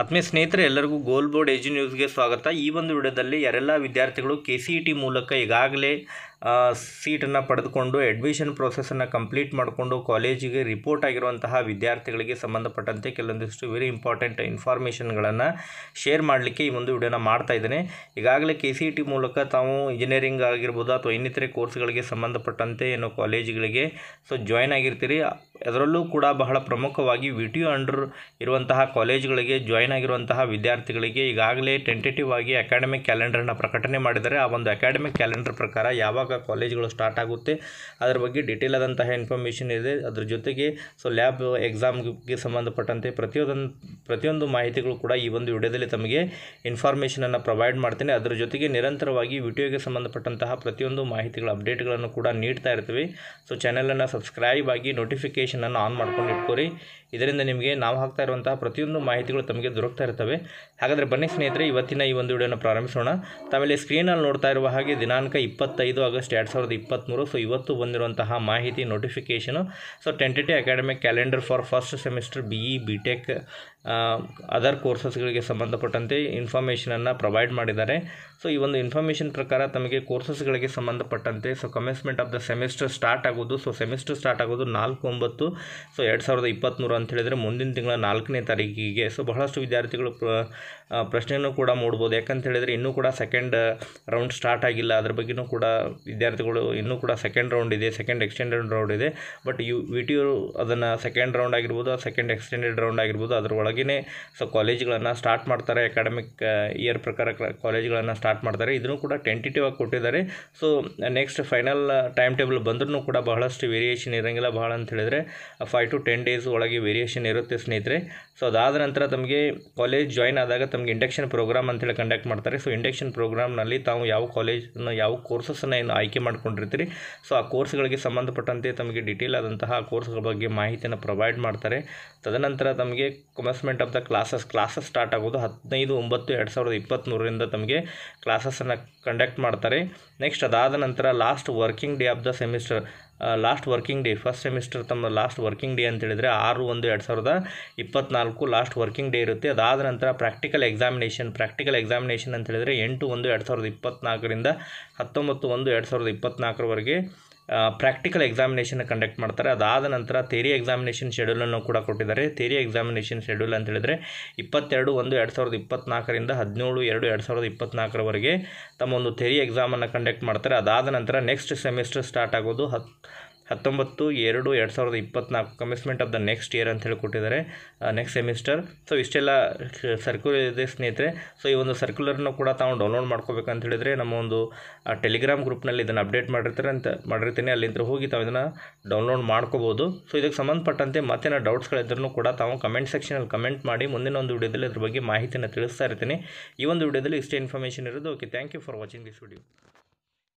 ಆತ್ಮೀಯ ಸ್ನೇಹಿತರೆ ಎಲ್ಲರಿಗೂ ಗೋಲ್ ಬೋರ್ಡ್ ಎಜು ನ್ಯೂಸ್ಗೆ ಸ್ವಾಗತ ಈ ಒಂದು ವಿಡಿಯೋದಲ್ಲಿ ಯಾರೆಲ್ಲ ವಿದ್ಯಾರ್ಥಿಗಳು ಕೆ ಸಿ ಇ ಟಿ ಮೂಲಕ ಈಗಾಗಲೇ ಸೀಟನ್ನು ಪಡೆದುಕೊಂಡು ಅಡ್ಮಿಷನ್ ಪ್ರೋಸೆಸನ್ನು ಕಂಪ್ಲೀಟ್ ಮಾಡಿಕೊಂಡು ಕಾಲೇಜಿಗೆ ರಿಪೋರ್ಟ್ ಆಗಿರುವಂತಹ ವಿದ್ಯಾರ್ಥಿಗಳಿಗೆ ಸಂಬಂಧಪಟ್ಟಂತೆ ಕೆಲವೊಂದಿಷ್ಟು ವೆರಿ ಇಂಪಾರ್ಟೆಂಟ್ ಇನ್ಫಾರ್ಮೇಷನ್ಗಳನ್ನು ಶೇರ್ ಮಾಡಲಿಕ್ಕೆ ಈ ಒಂದು ವಿಡಿಯೋನ ಮಾಡ್ತಾ ಇದ್ದೇನೆ ಈಗಾಗಲೇ ಕೆ ಸಿ ಇ ಟಿ ಮೂಲಕ ತಾವು ಇಂಜಿನಿಯರಿಂಗ್ ಆಗಿರ್ಬೋದು ಅಥವಾ ಇನ್ನಿತರೆ ಕೋರ್ಸ್ಗಳಿಗೆ ಸಂಬಂಧಪಟ್ಟಂತೆ ಏನು ಕಾಲೇಜ್ಗಳಿಗೆ ಸೊ ಜಾಯ್ನ್ ಆಗಿರ್ತೀರಿ ಅದರಲ್ಲೂ ಕೂಡ ಬಹಳ ಪ್ರಮುಖವಾಗಿ ವಿ ಟಿ ಯು ಅಂಡರ್ ಇರುವಂತಹ ಕಾಲೇಜುಗಳಿಗೆ ಜಾಯ್ನ್ ಆಗಿರುವಂತಹ ವಿದ್ಯಾರ್ಥಿಗಳಿಗೆ ಈಗಾಗಲೇ ಟೆಂಟೇಟಿವ್ ಆಗಿ ಅಕಾಡೆಮಿಕ್ ಕ್ಯಾಲೆಂಡರ್ನ ಪ್ರಕಟಣೆ ಮಾಡಿದರೆ ಆ ಒಂದು ಅಕಾಡೆಮಿಕ್ ಕ್ಯಾಲೆಂಡರ್ ಪ್ರಕಾರ ಯಾವಾಗ ಕಾಲೇಜುಗಳು ಸ್ಟಾರ್ಟ್ ಆಗುತ್ತೆ ಅದರ ಬಗ್ಗೆ ಡೀಟೇಲ್ ಆದಂತಹ ಇನ್ಫಾರ್ಮೇಷನ್ ಇದೆ ಅದರ ಜೊತೆಗೆ ಸೊ ಲ್ಯಾಬ್ ಎಕ್ಸಾಮ್ಗೆ ಸಂಬಂಧಪಟ್ಟಂತೆ ಪ್ರತಿಯೊಂದು ಪ್ರತಿಯೊಂದು ಮಾಹಿತಿಗಳು ಕೂಡ ಈ ಒಂದು ವಿಡಿಯೋದಲ್ಲಿ ತಮಗೆ ಇನ್ಫಾರ್ಮೇಷನನ್ನು ಪ್ರೊವೈಡ್ ಮಾಡ್ತೇನೆ ಅದರ ಜೊತೆಗೆ ನಿರಂತರವಾಗಿ ವಿಡಿಯೋಗೆ ಸಂಬಂಧಪಟ್ಟಂತಹ ಪ್ರತಿಯೊಂದು ಮಾಹಿತಿಗಳ ಅಪ್ಡೇಟ್ಗಳನ್ನು ಕೂಡ ನೀಡ್ತಾ ಇರ್ತೀವಿ ಸೊ ಚಾನಲನ್ನು ಸಬ್ಸ್ಕ್ರೈಬ್ ಆಗಿ ನೋಟಿಫಿಕೇಷನ್ ನೋಟಿಫಿಕೇಷನನ್ನು ಆನ್ ಮಾಡ್ಕೊಂಡು ಇಟ್ಕೊರಿ ಇದರಿಂದ ನಿಮಗೆ ನಾವು ಹಾಕ್ತಾ ಇರುವಂತಹ ಪ್ರತಿಯೊಂದು ಮಾಹಿತಿಗಳು ತಮಗೆ ದೊರಕ್ತಾ ಇರ್ತವೆ ಹಾಗಾದರೆ ಬನ್ನಿ ಸ್ನೇಹಿತರೆ ಇವತ್ತಿನ ಈ ಒಂದು ವಿಡಿಯೋನ ಪ್ರಾರಂಭಿಸೋಣ ಸ್ಕ್ರೀನ್ ಸ್ಕ್ರೀನಲ್ಲಿ ನೋಡ್ತಾ ಇರುವ ಹಾಗೆ ದಿನಾಂಕ ಇಪ್ಪತ್ತೈದು ಆಗಸ್ಟ್ ಎರಡು ಸಾವಿರದ ಇಪ್ಪತ್ತ್ಮೂರು ಸೊ ಇವತ್ತು ಬಂದಿರುವಂತಹ ಮಾಹಿತಿ notification so tentative academic calendar for first semester B E B tech other ಕೋರ್ಸಸ್ಗಳಿಗೆ ಸಂಬಂಧಪಟ್ಟಂತೆ ಇನ್ಫಾರ್ಮೇಷನನ್ನು ಪ್ರೊವೈಡ್ ಮಾಡಿದ್ದಾರೆ ಸೊ ಈ ಒಂದು ಇನ್ಫಾರ್ಮೇಷನ್ ಪ್ರಕಾರ ತಮಗೆ ಕೋರ್ಸಸ್ಗಳಿಗೆ ಸಂಬಂಧಪಟ್ಟಂತೆ so commencement of the semester start ಆಗೋದು ಸೊ ಸೆಮಿಸ್ಟರ್ ಸ್ಟಾರ್ಟ್ ಆಗೋದು ನಾಲ್ಕು ಒಂಬತ್ತು ಸೊ ಎರಡು ಸಾವಿರದ ಇಪ್ಪತ್ತ್ಮೂರು ಅಂತ ಹೇಳಿದರೆ ಮುಂದಿನ ತಿಂಗಳ ನಾಲ್ಕನೇ ತಾರೀಕಿಗೆ ಸೊ ಬಹಳಷ್ಟು ವಿದ್ಯಾರ್ಥಿಗಳು ಪ್ರಶ್ನೆಯನ್ನು ಕೂಡ ಮೂಡ್ಬೋದು ಯಾಕಂತ ಹೇಳಿದರೆ ಇನ್ನೂ ಕೂಡ ಸೆಕೆಂಡ್ ರೌಂಡ್ ಸ್ಟಾರ್ಟ್ ಆಗಿಲ್ಲ ಅದ್ರ ಬಗ್ಗೆಯೂ ಕೂಡ ವಿದ್ಯಾರ್ಥಿಗಳು ಇನ್ನೂ ಕೂಡ ಸೆಕೆಂಡ್ ರೌಂಡ್ ಇದೆ ಸೆಕೆಂಡ್ ಎಕ್ಸ್ಟೆಂಡೆಡ್ ರೌಂಡ್ ಇದೆ but U V T U ಅದನ್ನು ಸೆಕೆಂಡ್ ರೌಂಡ್ ಆಗಿರ್ಬೋದು ಸೆಕೆಂಡ್ ಎಕ್ಸ್ಟೆಂಡೆಡ್ ರೌಂಡ್ ಆಗಿರ್ಬೋದು ಅದರೊಳಗೆ ಒಳಗೇ ಸೊ ಕಾಲೇಜ್ಗಳನ್ನು ಸ್ಟಾರ್ಟ್ ಮಾಡ್ತಾರೆ ಅಕಾಡೆಮಿಕ್ ಇಯರ್ ಪ್ರಕಾರ ಕಾಲೇಜ್ಗಳನ್ನು ಸ್ಟಾರ್ಟ್ ಮಾಡ್ತಾರೆ ಇದನ್ನು ಕೂಡ ಟೆಂಟಿಟಿವ್ ಆಗಿ ಕೊಟ್ಟಿದ್ದಾರೆ so next final time table ಬಂದರೂ ಕೂಡ ಬಹಳಷ್ಟು ವೇರಿಯೇಷನ್ ಇರೋಂಗಿಲ್ಲ ಬಹಳ ಅಂತ ಹೇಳಿದ್ರೆ ಫೈವ್ ಟು ಟೆನ್ ಡೇಸ್ ಒಳಗೆ ವೇರಿಯೇಷನ್ ಇರುತ್ತೆ ಸ್ನೇಹಿತರೆ ಸೊ ಅದಾದ ನಂತರ ತಮಗೆ ಕಾಲೇಜ್ ಜಾಯ್ನ್ ಆದಾಗ ತಮಗೆ ಇಂಡಕ್ಷನ್ ಪ್ರೋಗ್ರಾಮ್ ಅಂತೇಳಿ ಕಂಡಕ್ಟ್ ಮಾಡ್ತಾರೆ ಸೊ ಇಂಡಕ್ಷನ್ ಪ್ರೋಗ್ರಾಮ್ನಲ್ಲಿ ತಾವು ಯಾವ ಕಾಲೇಜನ್ನು ಯಾವ ಕೋರ್ಸಸನ್ನು ಏನು ಆಯ್ಕೆ ಮಾಡ್ಕೊಂಡಿರ್ತೀರಿ ಸೊ ಆ ಕೋರ್ಸ್ಗಳಿಗೆ ಸಂಬಂಧಪಟ್ಟಂತೆ ತಮಗೆ ಡಿಟೇಲ್ ಆದಂತಹ ಕೋರ್ಸ್ಗಳ ಬಗ್ಗೆ ಮಾಹಿತಿಯನ್ನು ಪ್ರೊವೈಡ್ ಮಾಡ್ತಾರೆ ತದನಂತರ ತಮಗೆ commerce announcement of the classes classes start ಆಗೋದು ಹದಿನೈದು ಒಂಬತ್ತು ಎರಡು ಸಾವಿರದ ಇಪ್ಪತ್ತ್ಮೂರರಿಂದ ತಮಗೆ ಕ್ಲಾಸಸನ್ನು ಕಂಡಕ್ಟ್ ಮಾಡ್ತಾರೆ ನೆಕ್ಸ್ಟ್ ಅದಾದ ನಂತರ last working day of the semester last working day first semester ತಮ್ಮ ಲಾಸ್ಟ್ ವರ್ಕಿಂಗ್ ಡೇ ಅಂತ ಹೇಳಿದರೆ ಆರು ಒಂದು ಎರಡು ಸಾವಿರದ ಇಪ್ಪತ್ನಾಲ್ಕು ಲಾಸ್ಟ್ ವರ್ಕಿಂಗ್ ಡೇ ಇರುತ್ತೆ ಅದಾದ ನಂತರ ಪ್ರಾಕ್ಟಿಕಲ್ ಎಕ್ಸಾಮಿನೇಷನ್ ಪ್ರಾಕ್ಟಿಕಲ್ ಎಕ್ಸಾಮಿನೇಷನ್ ಅಂತ ಹೇಳಿದರೆ ಎಂಟು ಒಂದು ಎರಡು ಸಾವಿರದ ಇಪ್ಪತ್ನಾಲ್ಕರಿಂದ ಹತ್ತೊಂಬತ್ತು ಒಂದು ಎರಡು ಸಾವಿರದ ಇಪ್ಪತ್ನಾಲ್ಕರವರೆಗೆ ಪ್ರಾಕ್ಟಿಕಲ್ ಎಕ್ಸಾಮಿನೇಷನ್ ಕಂಡಕ್ಟ್ ಮಾಡ್ತಾರೆ ಅದಾದ ನಂತರ ಥೇರಿ ಎಕ್ಸಾಮಿನೇಷನ್ ಶೆಡ್ಯೂಲನ್ನು ಕೂಡ ಕೊಟ್ಟಿದ್ದಾರೆ ಥೇರಿ ಎಕ್ಸಾಮಿನೇಷನ್ ಶೆಡ್ಯೂಲ್ ಅಂತ ಹೇಳಿದರೆ ಇಪ್ಪತ್ತೆರಡು ಒಂದು ಎರಡು ಸಾವಿರದ ಇಪ್ಪತ್ನಾಲ್ಕರಿಂದ ಹದಿನೇಳು ಎರಡು ಎರಡು ಸಾವಿರದ ಇಪ್ಪತ್ನಾಲ್ಕರವರೆಗೆ ತಮ್ಮ ಒಂದು ಥೇರಿ ಎಕ್ಸಾಮನ್ನು ಕಂಡಕ್ಟ್ ಮಾಡ್ತಾರೆ ಅದಾದ ನಂತರ ನೆಕ್ಸ್ಟ್ ಸೆಮಿಸ್ಟರ್ ಸ್ಟಾರ್ಟ್ ಆಗೋದು ಹತ್ತು ಹತ್ತೊಂಬತ್ತು ಎರಡು ಎರಡು ಸಾವಿರದ ಇಪ್ಪತ್ನಾಲ್ಕು commencement of the next year ಅಂತ ಹೇಳಿ ಕೊಟ್ಟಿದ್ದಾರೆ ನೆಕ್ಸ್ಟ್ ಸೆಮಿಸ್ಟರ್ ಸೊ ಇಷ್ಟೆಲ್ಲ ಸರ್ಕ್ಯುಲರ್ ಇದೆ ಸ್ನೇಹಿತರೆ ಸೊ ಈ ಒಂದು ಸರ್ಕ್ಯುಲರ್ನ ಕೂಡ ತಾವು ಡೌನ್ಲೋಡ್ ಮಾಡ್ಕೋಬೇಕಂತ ಹೇಳಿದರೆ ನಮ್ಮ ಒಂದು ಟೆಲಿಗ್ರಾಮ್ ಗ್ರೂಪ್ನಲ್ಲಿ ಇದನ್ನು ಅಪ್ಡೇಟ್ ಮಾಡಿರ್ತಾರೆ ಅಂತ ಮಾಡಿರ್ತೀನಿ ಅಲ್ಲಿಂದ ಹೋಗಿ ತಾವು ಇದನ್ನು ಡೌನ್ಲೋಡ್ ಮಾಡ್ಕೋಬೋದು ಸೊ ಇದಕ್ಕೆ ಸಂಬಂಧಪಟ್ಟಂತೆ ಮತ್ತೇನೋ ಡೌಟ್ಸ್ಗಳಿದ್ರೂ ಕೂಡ ತಾವು ಕಮೆಂಟ್ ಸೆಕ್ಷನಲ್ಲಿ ಕಮೆಂಟ್ ಮಾಡಿ ಮುಂದಿನ ಒಂದು ವಿಡಿಯೋದಲ್ಲಿ ಅದ್ರ ಬಗ್ಗೆ ಮಾಹಿತಿಯನ್ನು ತಿಳಿಸ್ತಾ ಇರ್ತೀನಿ ಈ ಒಂದು ವಿಡಿಯೋದಲ್ಲಿ ಇಷ್ಟೇ ಇನ್ಫಾರ್ಮೇಷನ್ ಇರೋದು okay thank you for watching this video